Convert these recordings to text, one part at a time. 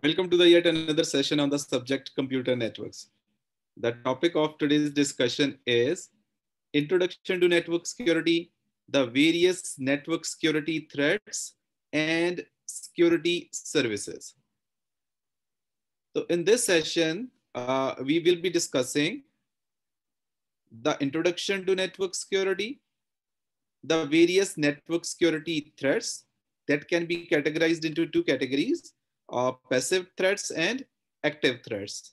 Welcome to the yet another session on the subject computer networks. The topic of today's discussion is Introduction to Network Security, the various network security threats and security services. So in this session, uh, we will be discussing the introduction to network security, the various network security threats that can be categorized into two categories, uh, passive threats and active threats.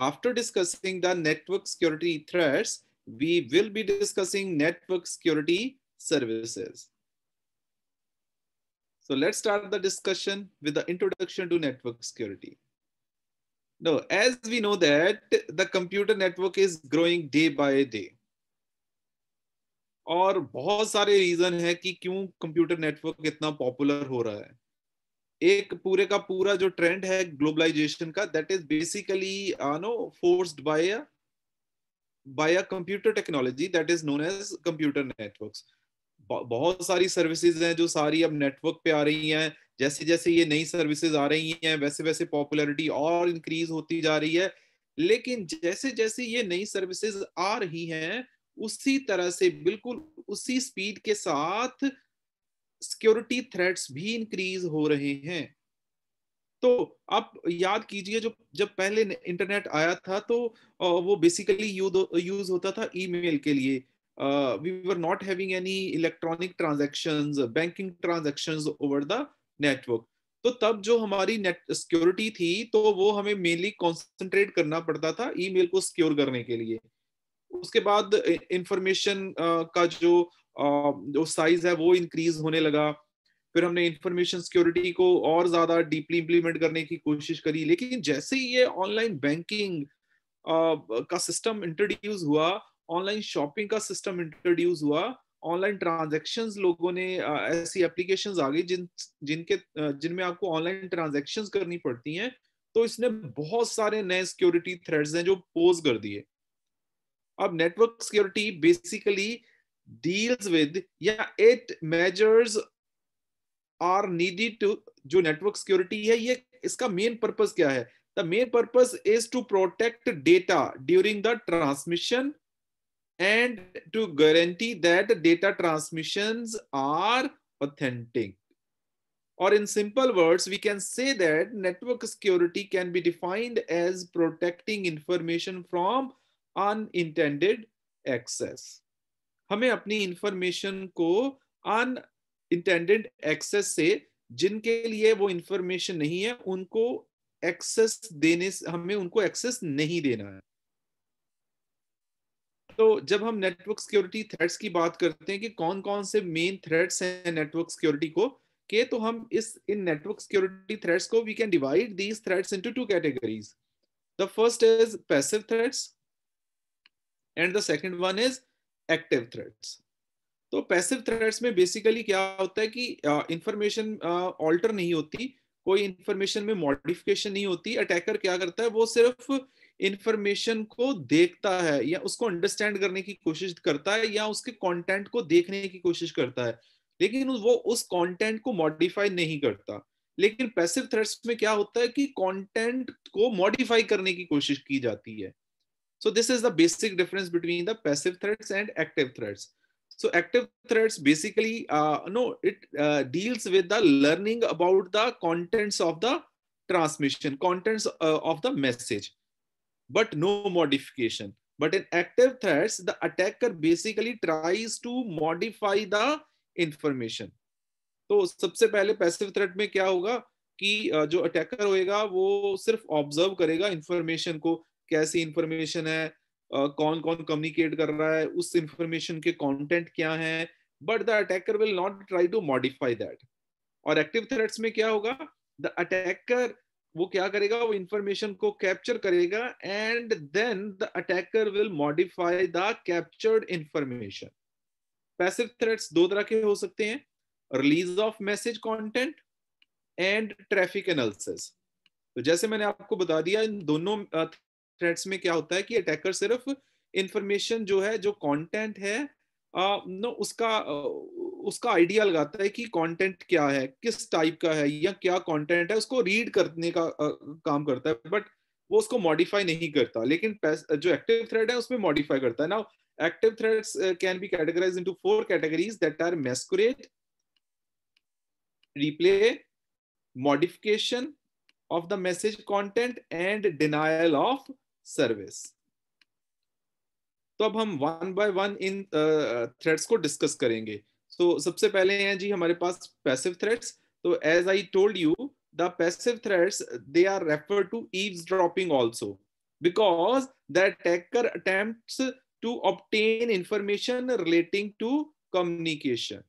After discussing the network security threats, we will be discussing network security services. So let's start the discussion with the introduction to network security. Now, as we know that the computer network is growing day by day. और बहुत सारे reason है कि क्यों computer network इतना popular हो रहा है एक पूरे का पूरा जो ट्रेंड है ग्लोबलाइजेशन का that is basically no forced by by a computer technology that is known as computer networks बहुत सारी सर्विसेज हैं जो सारी अब नेटवर्क पे आ रही हैं जैसे जैसे ये नई सर्विसेज आ रही हैं वैसे वैसे पॉपुलैरिटी और इंक्रीज होती जा रही है लेकिन जैसे जैसे ये नई सर्विसेज आ रही हैं उसी तरह से बिल्कुल उसी स्पीड के साथ सिक्योरिटी थ्रेट्स भी इंक्रीज हो रहे हैं तो आप याद कीजिए जो जब पहले इंटरनेट आया था तो वो बेसिकली यूज होता था ईमेल के लिए we were not having any electronic transactions banking transactions over the network तो तब जो हमारी नेट सिक्योरिटी थी तो वो हमें मेनली कॉन्सेंट्रेट करना पड़ता था ईमेल को सिक्योर करने के लिए उसके बाद इंफॉर्मेशन का जो जो साइज है वो इंक्रीज होने लगा फिर हमने इंफॉर्मेशन सिक्योरिटी को और ज्यादा डीपली इंप्लीमेंट करने की कोशिश करी लेकिन जैसे ही ये ऑनलाइन बैंकिंग का सिस्टम इंट्रोड्यूस हुआ ऑनलाइन शॉपिंग का सिस्टम इंट्रोड्यूस हुआ ऑनलाइन ट्रांजेक्शन लोगों ने ऐसी एप्लीकेशन आ गई जिन जिनके जिनमें आपको ऑनलाइन ट्रांजेक्शन करनी पड़ती हैं तो इसने बहुत सारे नए सिक्योरिटी थ्रेड्स हैं जो पोज कर दिए अब network security basically deals with या it measures are needed to जो network security है ये इसका main purpose क्या है The main purpose is to protect data during the transmission and to guarantee that data transmissions are authentic. Or in simple words, we can say that network security can be defined as protecting information from unintended access. हमें अपनी information को अन intended access से जिनके लिए वो information नहीं है उनको एक्सेस देने हमें उनको एक्सेस नहीं देना है तो जब हम नेटवर्क सिक्योरिटी थ्रेड्स की बात करते हैं कि कौन कौन से मेन थ्रेड्स हैं नेटवर्क सिक्योरिटी को के तो हम इस इन नेटवर्क सिक्योरिटी थ्रेड्स को we can divide these threads into two categories the first is passive threads and the second one is active threads तो पैसिव थ्रेड्स में बेसिकली क्या होता है कि इंफॉर्मेशन ऑल्टर नहीं होती कोई इंफॉर्मेशन में मॉडिफिकेशन नहीं होती अटैकर क्या करता है वो सिर्फ इंफॉर्मेशन को देखता है या उसको अंडरस्टैंड करने की कोशिश करता है या उसके कंटेंट को देखने की कोशिश करता है लेकिन वो उस कंटेंट को मॉडिफाई नहीं करता लेकिन पैसिव थ्रेड्स में क्या होता है कि कंटेंट को मॉडिफाई करने की कोशिश की जाती है So this is the basic difference between the passive threats and active threats. So active threats basically, uh, no, it uh, deals with the learning about the contents of the transmission, contents uh, of the message, but no modification. But in active threats, the attacker basically tries to modify the information. तो सबसे पहले passive threat में क्या होगा कि जो attacker होएगा वो सिर्फ ऑब्जर्व करेगा इंफॉर्मेशन को कैसी इंफॉर्मेशन है कौन कौन कम्युनिकेट कर रहा है उस इंफॉर्मेशन के कंटेंट क्या है but the attacker will not try to modify that और एक्टिव थ्रेट्स में क्या होगा द अटैकर वो क्या करेगा वो इंफॉर्मेशन को कैप्चर करेगा and then the attacker will modify the captured information passive threats दो तरह के हो सकते हैं release of message content and traffic analysis तो जैसे मैंने आपको बता दिया इन दोनों थ्रेड्स में क्या होता है कि अटैकर सिर्फ इंफॉर्मेशन जो है जो कंटेंट है आ, नो उसका उसका आइडिया लगाता है कि कंटेंट क्या है किस टाइप का है या क्या कंटेंट है उसको रीड करने का आ, काम करता है बट वो उसको मॉडिफाई नहीं करता लेकिन जो एक्टिव थ्रेड है उसमें मॉडिफाई करता है ना active threads can be categorise categorized four categories categories are are replay modification modification of the message content and denial of service तो अब हम वन बाय वन इन थ्रेड्स uh, uh, को डिस्कस करेंगे तो so, सबसे पहले हैं जी हमारे पास पैसिव थ्रेड्स तो as I told you the passive threads they are refer to eavesdropping also because the attacker attempt to obtain information relating to communication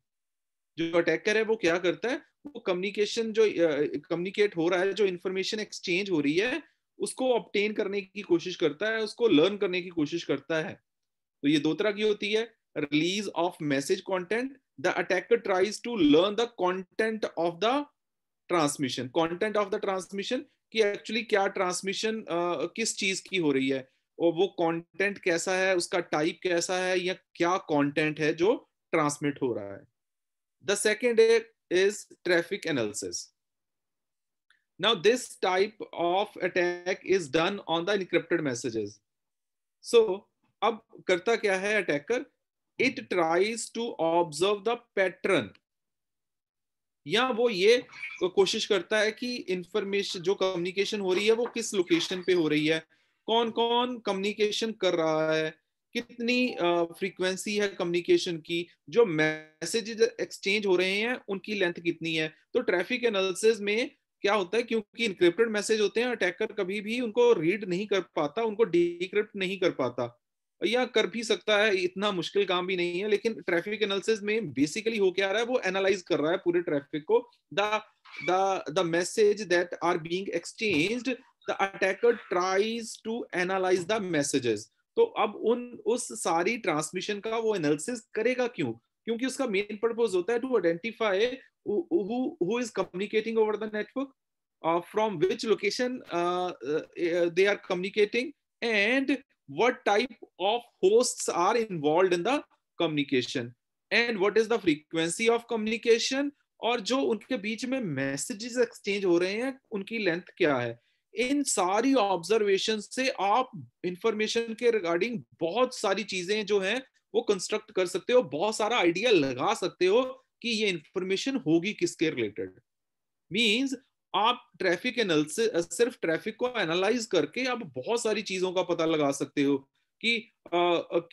जो अटैकर है वो क्या करता है वो कम्युनिकेशन जो कम्युनिकेट uh, हो रहा है जो इन्फॉर्मेशन एक्सचेंज हो रही है उसको ऑप्टेन करने की कोशिश करता है उसको लर्न करने की कोशिश करता है तो ये दो तरह की होती है release of message content the attacker tries to learn the content of the transmission content of the transmission कि एक्चुअली क्या ट्रांसमिशन uh, किस चीज की हो रही है और वो कंटेंट कैसा है उसका टाइप कैसा है या क्या कंटेंट है जो ट्रांसमिट हो रहा है the second is traffic analysis Now, this type of attack is done on the encrypted messages. So, ab karta kya hai attacker it tries to observe the pattern या वो ये कोशिश करता है कि इंफॉर्मेशन जो कम्युनिकेशन हो रही है वो किस लोकेशन पे हो रही है कौन कौन कम्युनिकेशन कर रहा है कितनी फ्रीक्वेंसी है कम्युनिकेशन की जो मैसेजेस एक्सचेंज हो रहे हैं उनकी लेंथ कितनी है तो ट्रैफिक एनालिसिस में क्या होता है क्योंकि इनक्रिप्टेड मैसेज होते हैं अटैकर कभी भी उनको रीड नहीं कर पाता उनको डिक्रिप्ट नहीं कर पाता या कर भी सकता है इतना मुश्किल काम भी नहीं है लेकिन ट्रैफिक एनालिसिस में बेसिकली हो क्या रहा है वो एनालाइज कर रहा है पूरे ट्रैफिक को the the the message that are being exchanged the attacker tries to analyse the messages तो अब उन उस सारी ट्रांसमिशन का वो एनालिसिस करेगा क्यों क्योंकि उसका मेन पर्पज होता है to identify who is communicating over the network from which location they are communicating and what type of host are involve in the communication and what is the frequency of communication और जो उनके बीच में messages exchange हो रहे हैं उनकी length क्या है इन सारी ऑब्जर्वेशन से आप इंफॉर्मेशन के रिगार्डिंग बहुत सारी चीजें जो हैं वो कंस्ट्रक्ट कर सकते हो बहुत सारा आइडिया लगा सकते हो कि ये इंफॉर्मेशन होगी किसके रिलेटेड मीन्स आप ट्रैफिक सिर्फ ट्रैफिक को एनालाइज करके आप बहुत सारी चीजों का पता लगा सकते हो कि आ,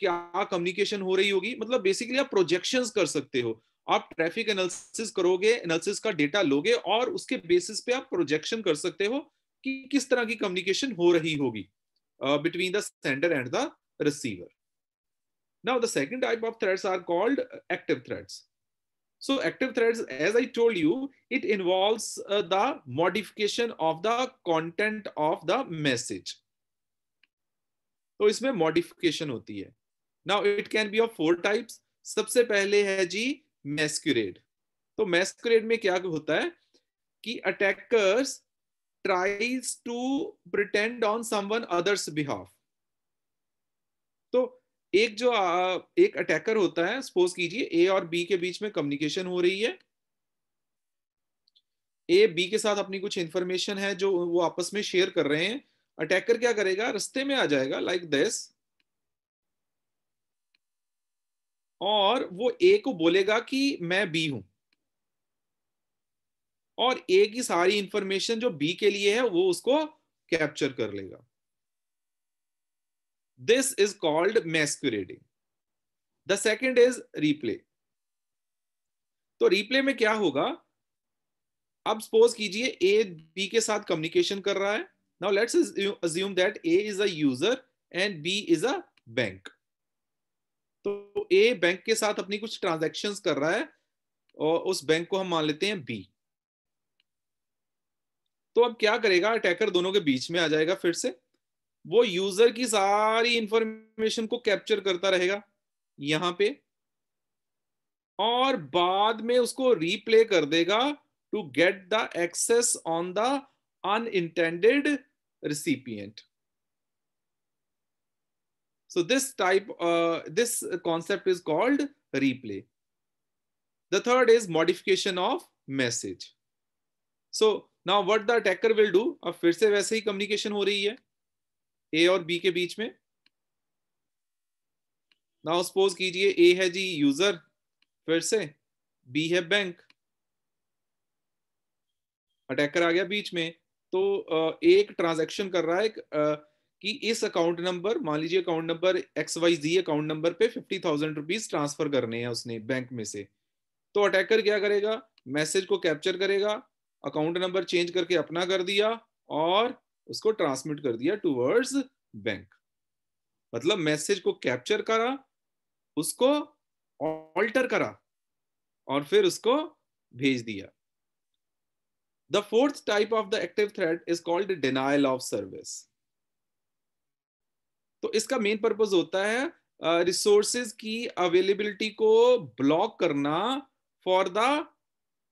क्या कम्युनिकेशन हो रही होगी मतलब बेसिकली आप प्रोजेक्शंस कर सकते हो आप ट्रैफिक एनालिसिस करोगे एनालिसिस का डेटा लोगे और उसके बेसिस पे आप प्रोजेक्शन कर सकते हो कि किस तरह की कम्युनिकेशन हो रही होगी between the sender and the receiver Now, the second type of threats are called active threats. So active threats, as I told you, it involves uh, the modification of the content of the message. तो इसमें modification होती है now it can be of four types सबसे पहले है जी मैस्क्यूरेड तो मैस्क्यूरेड में क्या होता है कि attackers tries to pretend on someone others behalf तो एक जो आ, एक अटैकर होता है सपोज कीजिए ए और बी के बीच में कम्युनिकेशन हो रही है ए बी के साथ अपनी कुछ इंफॉर्मेशन है जो वो आपस में शेयर कर रहे हैं अटैकर क्या करेगा रस्ते में आ जाएगा लाइक दिस और वो ए को बोलेगा कि मैं बी हूं और ए की सारी इंफॉर्मेशन जो बी के लिए है वो उसको कैप्चर कर लेगा This is called masquerading. The second is replay. तो रिप्ले में क्या होगा अब सपोज कीजिए ए बी के साथ कम्युनिकेशन कर रहा है now let's assume that A is a user and B is a bank तो ए बैंक के साथ अपनी कुछ ट्रांजैक्शंस कर रहा है और उस बैंक को हम मान लेते हैं बी तो अब क्या करेगा अटैकर दोनों के बीच में आ जाएगा फिर से वो यूजर की सारी इंफॉर्मेशन को कैप्चर करता रहेगा यहां पे और बाद में उसको रीप्ले कर देगा to get the access on the unintended recipient so this type this concept is called replay the third is modification of message so now what the attacker will do अब फिर से वैसे ही communication हो रही है ए और B के बीच में नाउ सपोज कीजिए ए है जी यूजर फिर से बी है बैंक अटैकर आ गया बीच में तो एक ट्रांजैक्शन कर रहा है कि इस अकाउंट नंबर मान लीजिए account number X Y Z account number पे फिफ्टी थाउजेंड रुपीज ट्रांसफर करने हैं उसने बैंक में से तो अटैकर क्या करेगा मैसेज को कैप्चर करेगा अकाउंट नंबर चेंज करके अपना कर दिया और उसको ट्रांसमिट कर दिया टूवर्ड्स बैंक मतलब मैसेज को कैप्चर करा उसको ऑल्टर करा और फिर उसको भेज दिया the fourth type of the active threat is called denial of service तो इसका मेन पर्पज होता है रिसोर्सेज uh, की अवेलेबिलिटी को ब्लॉक करना फॉर द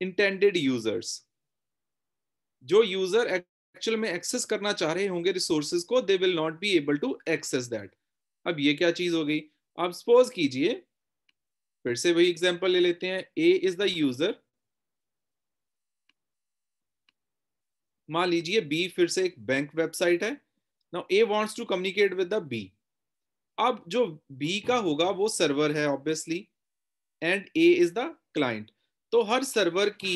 इंटेंडेड यूजर्स जो यूजर एक्चुअल में एक्सेस करना चाह रहे होंगे रिसोर्सेज को they will not be able to access that अब ये क्या चीज हो गई आप सपोज कीजिए फिर से वही एग्जाम्पल ले लेते हैं ए इज द यूजर मान लीजिए बी फिर से एक बैंक वेबसाइट है now A wants to communicate with the B अब जो बी का होगा वो सर्वर है obviously and A is the client तो हर सर्वर की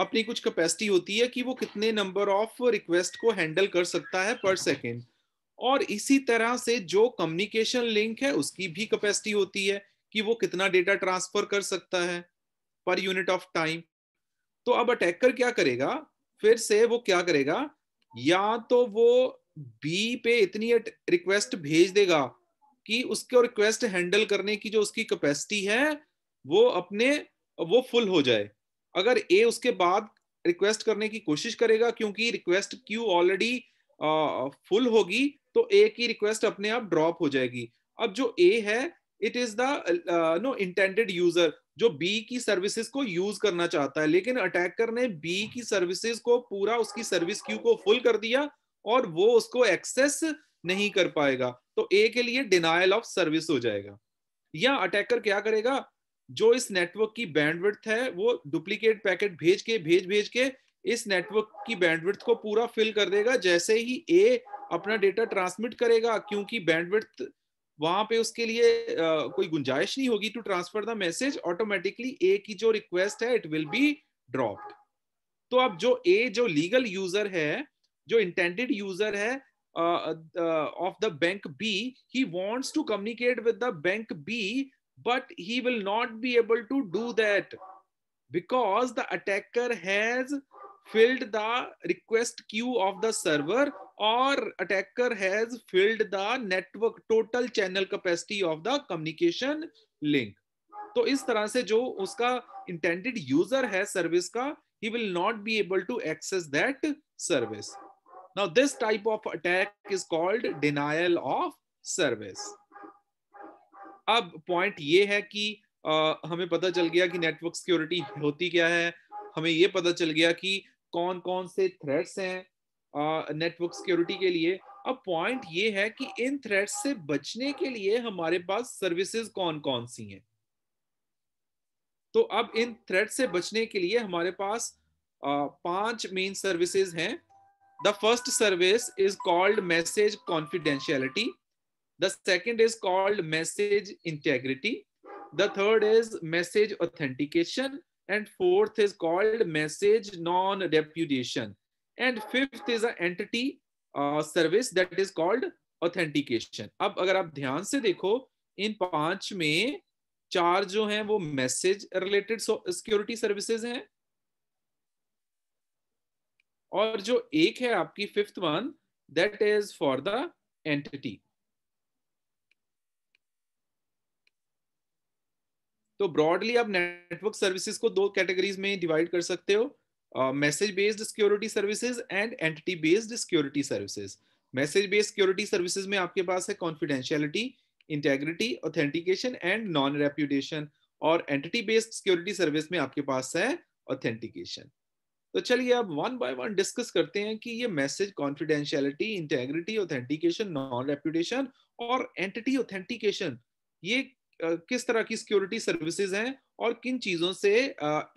अपनी कुछ कैपेसिटी होती है कि वो कितने नंबर ऑफ रिक्वेस्ट को हैंडल कर सकता है पर सेकेंड और इसी तरह से जो कम्युनिकेशन लिंक है उसकी भी कैपेसिटी होती है कि वो कितना डेटा ट्रांसफर कर सकता है पर यूनिट ऑफ टाइम तो अब अटैकर क्या करेगा फिर से वो क्या करेगा या तो वो बी पे इतनी रिक्वेस्ट भेज देगा कि उसके रिक्वेस्ट हैंडल करने की जो उसकी कैपेसिटी है वो अपने वो फुल हो जाए अगर ए उसके बाद रिक्वेस्ट करने की कोशिश करेगा क्योंकि रिक्वेस्ट क्यू ऑलरेडी फुल होगी तो ए की रिक्वेस्ट अपने आप ड्रॉप हो जाएगी अब जो ए है it is the no intended user जो बी की सर्विसेज को यूज करना चाहता है लेकिन अटैकर ने बी की सर्विसेज को पूरा उसकी सर्विस क्यू को फुल कर दिया और वो उसको एक्सेस नहीं कर पाएगा तो ए के लिए डिनायल ऑफ सर्विस हो जाएगा या अटैकर क्या करेगा जो इस नेटवर्क की बैंडविड्थ है वो डुप्लीकेट पैकेट भेज के भेज भेज के इस नेटवर्क की बैंडविड्थ को पूरा फिल कर देगा जैसे ही ए अपना डेटा ट्रांसमिट करेगा क्योंकि बैंडविड्थ वहां पे उसके लिए आ, कोई गुंजाइश नहीं होगी to transfer the message automatically A की जो रिक्वेस्ट है इट विल बी ड्रॉप्ड तो अब जो ए जो लीगल यूजर है जो इंटेंडेड यूजर है of the bank B he wants to communicate with the bank B but he will not be able to do that because the attacker has filled the request queue of the server or attacker has filled the network total channel capacity of the communication link So, इस तरह से जो उसका intended user है service he will not be able to access that service now this type of attack is called denial of service अब point ये है कि आ, हमें पता चल गया कि नेटवर्क सिक्योरिटी होती क्या है हमें ये पता चल गया कि कौन कौन से थ्रेट्स हैं नेटवर्क सिक्योरिटी के लिए अब पॉइंट ये है कि इन थ्रेड्स से बचने के लिए हमारे पास सर्विसेज कौन कौन सी हैं तो अब इन थ्रेट से बचने के लिए हमारे पास आ, पांच मेन सर्विसेज हैं the first service is called message confidentiality the second is called message integrity the third is message authentication and fourth is called message non repudiation and fifth is a entity uh, service that is called authentication ab agar aap dhyan se dekho in panch mein char jo hain wo message related so security services hain और जो एक है आपकी fifth one that is for the entity तो broadly आप network services को दो categories में डिवाइड कर सकते हो message based security services and entity based security services message based security services में आपके पास है confidentiality integrity authentication and non reputation और एंटिटी बेस्ड सिक्योरिटी सर्विस में आपके पास है ऑथेंटिकेशन तो चलिए अब वन बाय वन डिस्कस करते हैं कि ये message confidentiality integrity authentication non reputation और एंटिटी ऑथेंटिकेशन ये किस तरह की सिक्योरिटी सर्विसेज हैं और किन चीजों से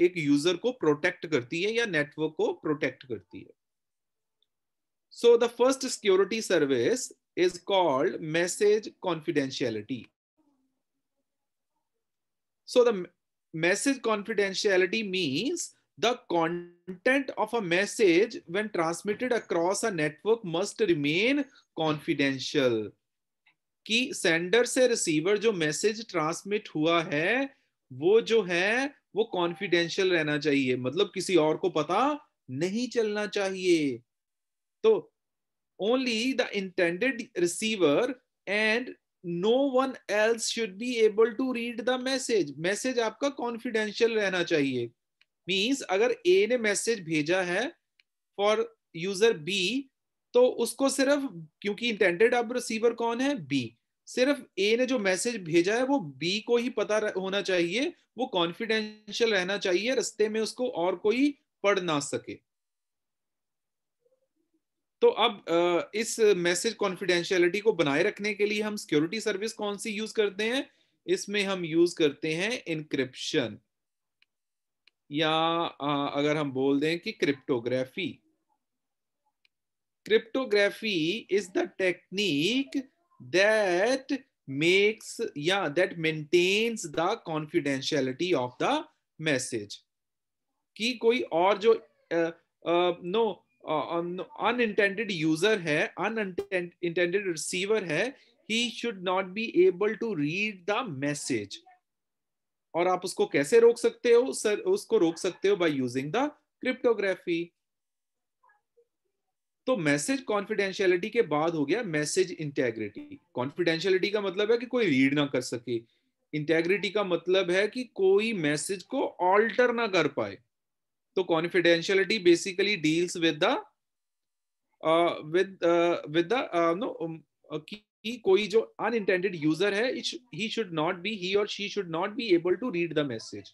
एक यूजर को प्रोटेक्ट करती है या नेटवर्क को प्रोटेक्ट करती है so the first security service is called message confidentiality so the message confidentiality means the content of a message when transmitted across a network must remain confidential कि sender से receiver जो message transmit हुआ है वो जो है वो confidential रहना चाहिए मतलब किसी और को पता नहीं चलना चाहिए तो only the intended receiver and no one else should be able to read the message message आपका कॉन्फिडेंशियल रहना चाहिए मीन्स अगर ए ने मैसेज भेजा है फॉर यूजर बी तो उसको सिर्फ क्योंकि इंटेंडेड अब रिसीवर कौन है बी सिर्फ ए ने जो मैसेज भेजा है वो बी को ही पता होना चाहिए वो कॉन्फिडेंशियल रहना चाहिए रस्ते में उसको और कोई पढ़ ना सके तो अब इस मैसेज कॉन्फिडेंशियलिटी को बनाए रखने के लिए हम सिक्योरिटी सर्विस कौन सी यूज करते हैं इसमें हम यूज करते हैं इनक्रिप्शन या अगर हम बोल दें कि cryptography cryptography is the technique that makes या that maintains the confidentiality of the message कि कोई और जो नो अनइंटेंडेड यूजर है अनइंटेंडेड रिसीवर है he should not be able to read the message और आप उसको कैसे रोक सकते हो सर उसको रोक सकते हो बाय यूजिंग द क्रिप्टोग्राफी तो मैसेज कॉन्फिडेंशियलिटी के बाद हो गया मैसेज इंटेग्रिटी कॉन्फिडेंशियलिटी का मतलब है कि कोई रीड ना कर सके इंटेग्रिटी का मतलब है कि कोई मैसेज को ऑल्टर ना कर पाए तो confidentiality basically deals with the with with the no कि कोई जो अनइंटेंडेड यूजर है he should not be he और she should not be able to read the message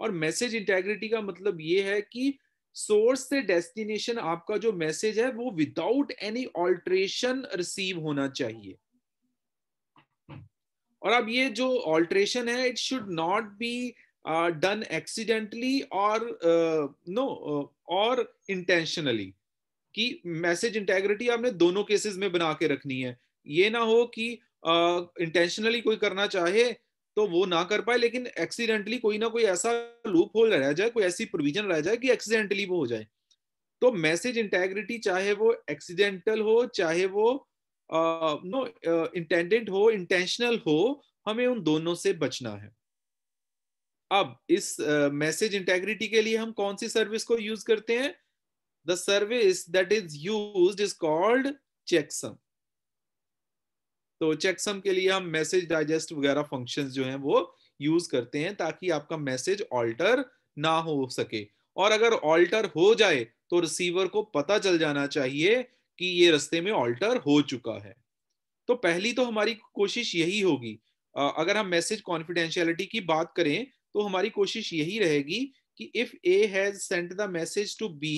और मैसेज इंटेग्रिटी का मतलब ये है कि सोर्स से डेस्टिनेशन आपका जो मैसेज है वो विदाउट एनी ऑल्ट्रेशन रिसीव होना चाहिए और अब ये जो ऑल्ट्रेशन है it should not be done accidentally और नो और इंटेंशनली कि मैसेज इंटेग्रिटी आपने दोनों केसेस में बना के रखनी है ये ना हो कि इंटेंशनली uh, कोई करना चाहे तो वो ना कर पाए लेकिन एक्सीडेंटली कोई ना कोई ऐसा लूप होल रह जाए कोई ऐसी प्रोविजन रह जाए कि एक्सीडेंटली वो हो जाए तो मैसेज इंटेग्रिटी चाहे वो एक्सीडेंटल हो चाहे वो नो इंटेंडेंट हो इंटेंशनल हो हमें उन दोनों से बचना है अब इस मैसेज uh, इंटेग्रिटी के लिए हम कौन सी सर्विस को यूज करते हैं the service that is use is called checksum तो चेकसम के लिए हम मैसेज डाइजेस्ट वगैरह फंक्शन जो हैं वो यूज करते हैं ताकि आपका मैसेज ऑल्टर ना हो सके और अगर ऑल्टर हो जाए तो रिसीवर को पता चल जाना चाहिए कि ये रस्ते में ऑल्टर हो चुका है तो पहली तो हमारी कोशिश यही होगी अगर हम मैसेज कॉन्फिडेंशियलिटी की बात करें तो हमारी कोशिश यही रहेगी कि if A has sent the message to B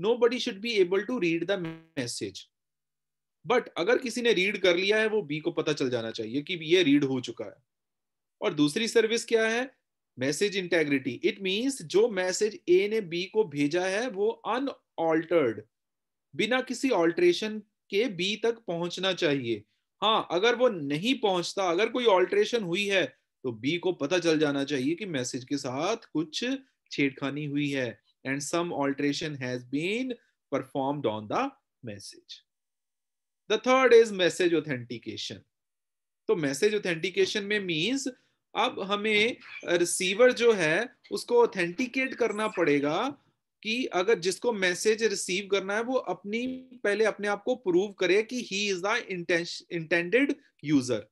nobody should be able to read the message but अगर किसी ने रीड कर लिया है वो बी को पता चल जाना चाहिए कि ये रीड हो चुका है और दूसरी सर्विस क्या है मैसेज इंटेग्रिटी इट मींस जो मैसेज ए ने बी को भेजा है वो अनऑल्टर्ड बिना किसी ऑल्ट्रेशन के बी तक पहुंचना चाहिए हाँ अगर वो नहीं पहुंचता अगर कोई ऑल्ट्रेशन हुई है तो बी को पता चल जाना चाहिए कि मैसेज के साथ कुछ छेड़खानी हुई है and some alteration has been performed on the message the third is message authentication तो मैसेज ऑथेंटिकेशन में मींस अब हमें रिसीवर जो है उसको ऑथेंटिकेट करना पड़ेगा कि अगर जिसको मैसेज रिसीव करना है वो अपनी पहले अपने आप को प्रूव करे कि he is the intended user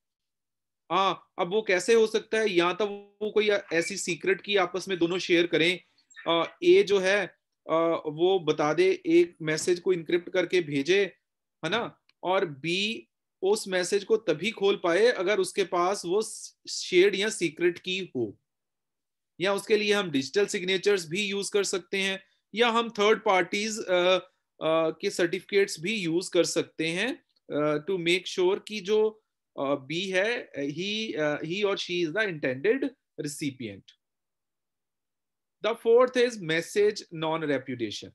हाँ अब वो कैसे हो सकता है या तो वो कोई ऐसी सीक्रेट की आपस में दोनों शेयर करें आ, ए जो है आ, वो बता दे एक मैसेज को इनक्रिप्ट करके भेजे है ना और बी उस मैसेज को तभी खोल पाए अगर उसके पास वो शेड या सीक्रेट की हो या उसके लिए हम डिजिटल सिग्नेचर्स भी यूज कर सकते हैं या हम थर्ड पार्टीज के सर्टिफिकेट्स भी यूज कर सकते हैं टू मेक श्योर कि जो बी uh, है ही ही और she is the intended recipient the fourth is message non reputation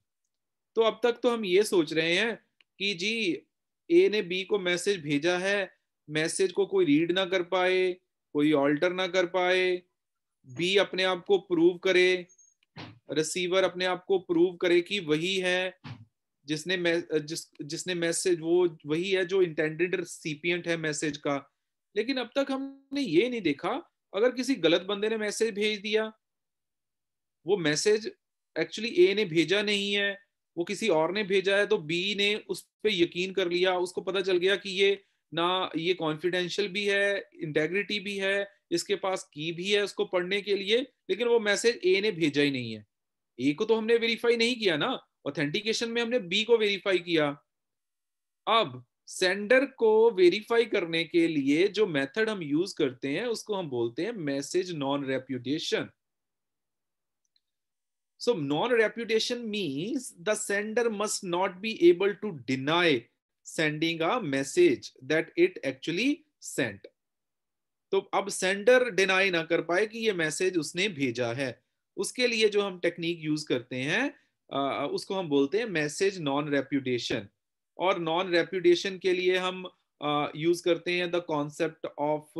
तो अब तक तो हम ये सोच रहे हैं कि जी ए ने बी को मैसेज भेजा है मैसेज को कोई रीड ना कर पाए कोई ऑल्टर ना कर पाए बी अपने आप को प्रूव करे रिसीवर अपने आप को प्रूव करे कि वही है जिसने जिस जिसने मैसेज वो वही है जो इंटेंडेड रिसिपियंट है मैसेज का लेकिन अब तक हमने ये नहीं देखा अगर किसी गलत बंदे ने मैसेज भेज दिया वो मैसेज एक्चुअली ए ने भेजा नहीं है वो किसी और ने भेजा है तो बी ने उस पर यकीन कर लिया उसको पता चल गया कि ये ना ये कॉन्फिडेंशियल भी है इंटेग्रिटी भी है इसके पास की भी है उसको पढ़ने के लिए लेकिन वो मैसेज ए ने भेजा ही नहीं है ए को तो हमने वेरीफाई नहीं किया ना ऑथेंटिकेशन में हमने बी को वेरीफाई किया अब सेंडर को वेरीफाई करने के लिए जो मेथड हम यूज करते हैं उसको हम बोलते हैं message non reputation So non-reputation means the sender must not be able to deny sending a message that it actually sent. तो अब सेंडर डिनाई ना कर पाए कि ये मैसेज उसने भेजा है उसके लिए जो हम टेक्निक यूज करते हैं उसको हम बोलते हैं मैसेज नॉन रेप्यूटेशन और नॉन रेप्यूटेशन के लिए हम यूज करते हैं the concept of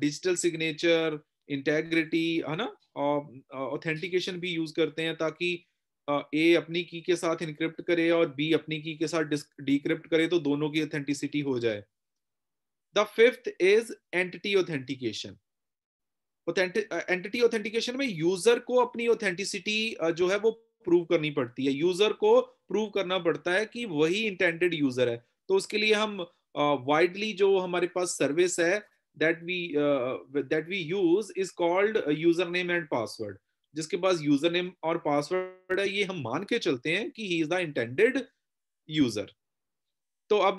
digital signature integrity है ना ऑथेंटिकेशन भी यूज करते हैं ताकि ए अपनी की के साथ इनक्रिप्ट करे और बी अपनी की के साथ डिक्रिप्ट करे तो दोनों की ऑथेंटिसिटी हो जाए the fifth is entity authentication entity authentication में यूजर को अपनी ऑथेंटिसिटी जो है वो प्रूव करनी पड़ती है यूजर को प्रूव करना पड़ता है कि वही इंटेंडेड यूजर है तो उसके लिए हम वाइडली uh, जो हमारे पास सर्विस है that we uh, that we use is called uh, username and password जिसके पास यूजर नेम और पासवर्ड है ये हम मान के चलते हैं कि he is the intended user तो अब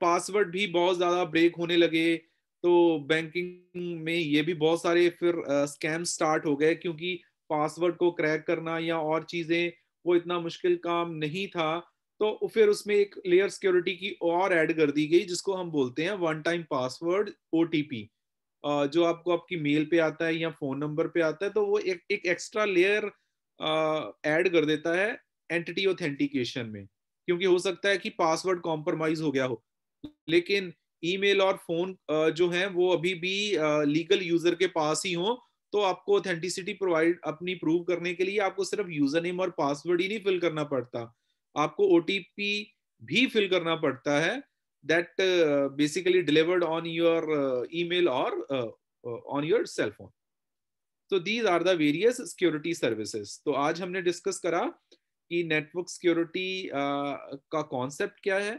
पासवर्ड uh, भी बहुत ज्यादा ब्रेक होने लगे तो बैंकिंग में ये भी बहुत सारे फिर स्कैम uh, स्टार्ट हो गए क्योंकि पासवर्ड को क्रैक करना या और चीजें वो इतना मुश्किल काम नहीं था तो फिर उसमें एक लेयर सिक्योरिटी की और ऐड कर दी गई जिसको हम बोलते हैं वन टाइम पासवर्ड ओ जो आपको आपकी मेल पे आता है या फोन नंबर पे आता है तो वो एक एक एक्स्ट्रा लेयर ऐड कर देता है एंटिटी ऑथेंटिकेशन में क्योंकि हो सकता है कि पासवर्ड कॉम्प्रोमाइज हो गया हो लेकिन ईमेल और फोन जो है वो अभी भी लीगल यूजर के पास ही हो तो आपको ऑथेंटिसिटी प्रोवाइड अपनी प्रूव करने के लिए आपको सिर्फ यूजर नेम और पासवर्ड ही नहीं फिल करना पड़ता आपको ओ भी फिल करना पड़ता है that basically delivered on your email और ऑन योर सेल फोन तो these are the various security services तो आज हमने डिस्कस करा कि नेटवर्क सिक्योरिटी uh, का कॉन्सेप्ट क्या है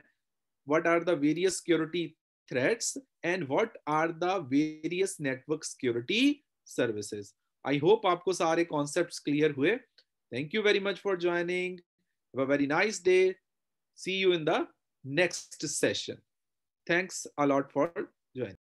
what are the various security threats and what are the various network security services I hope आपको सारे कॉन्सेप्ट क्लियर हुए thank you very much for joining Have a very nice day. See you in the next session. Thanks a lot for joining.